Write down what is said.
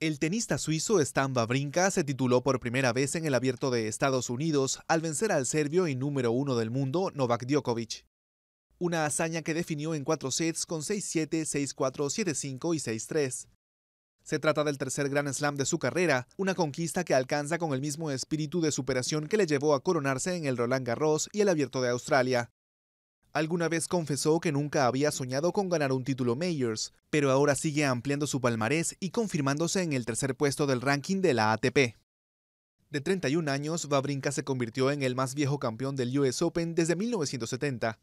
El tenista suizo Stamba Wawrinka se tituló por primera vez en el Abierto de Estados Unidos al vencer al serbio y número uno del mundo Novak Djokovic. Una hazaña que definió en cuatro sets con 6-7, 6-4, 7-5 y 6-3. Se trata del tercer Grand Slam de su carrera, una conquista que alcanza con el mismo espíritu de superación que le llevó a coronarse en el Roland Garros y el Abierto de Australia. Alguna vez confesó que nunca había soñado con ganar un título Majors, pero ahora sigue ampliando su palmarés y confirmándose en el tercer puesto del ranking de la ATP. De 31 años, Babrinka se convirtió en el más viejo campeón del US Open desde 1970.